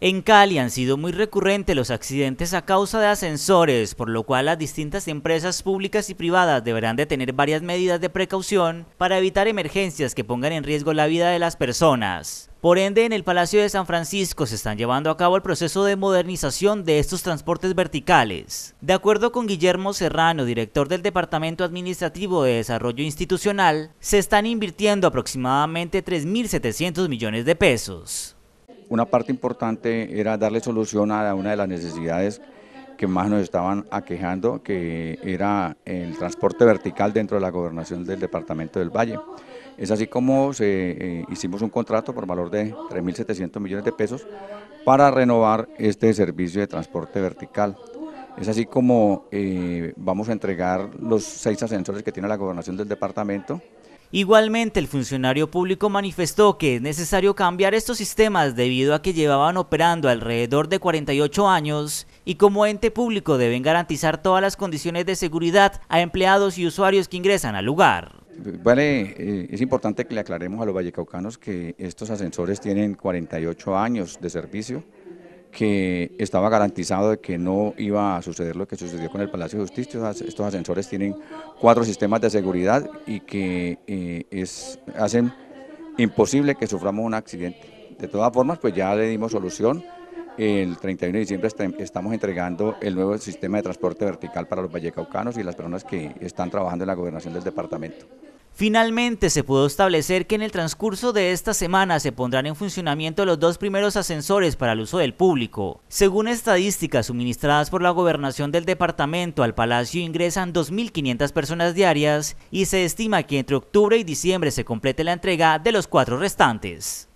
En Cali han sido muy recurrentes los accidentes a causa de ascensores, por lo cual las distintas empresas públicas y privadas deberán de tener varias medidas de precaución para evitar emergencias que pongan en riesgo la vida de las personas. Por ende, en el Palacio de San Francisco se están llevando a cabo el proceso de modernización de estos transportes verticales. De acuerdo con Guillermo Serrano, director del Departamento Administrativo de Desarrollo Institucional, se están invirtiendo aproximadamente 3.700 millones de pesos una parte importante era darle solución a una de las necesidades que más nos estaban aquejando, que era el transporte vertical dentro de la gobernación del departamento del Valle. Es así como eh, hicimos un contrato por valor de 3.700 millones de pesos para renovar este servicio de transporte vertical. Es así como eh, vamos a entregar los seis ascensores que tiene la gobernación del departamento, Igualmente, el funcionario público manifestó que es necesario cambiar estos sistemas debido a que llevaban operando alrededor de 48 años y como ente público deben garantizar todas las condiciones de seguridad a empleados y usuarios que ingresan al lugar. Vale, eh, es importante que le aclaremos a los vallecaucanos que estos ascensores tienen 48 años de servicio, que estaba garantizado de que no iba a suceder lo que sucedió con el Palacio de Justicia. Estos ascensores tienen cuatro sistemas de seguridad y que eh, es, hacen imposible que suframos un accidente. De todas formas, pues ya le dimos solución. El 31 de diciembre estamos entregando el nuevo sistema de transporte vertical para los vallecaucanos y las personas que están trabajando en la gobernación del departamento. Finalmente se pudo establecer que en el transcurso de esta semana se pondrán en funcionamiento los dos primeros ascensores para el uso del público. Según estadísticas suministradas por la gobernación del departamento, al palacio ingresan 2.500 personas diarias y se estima que entre octubre y diciembre se complete la entrega de los cuatro restantes.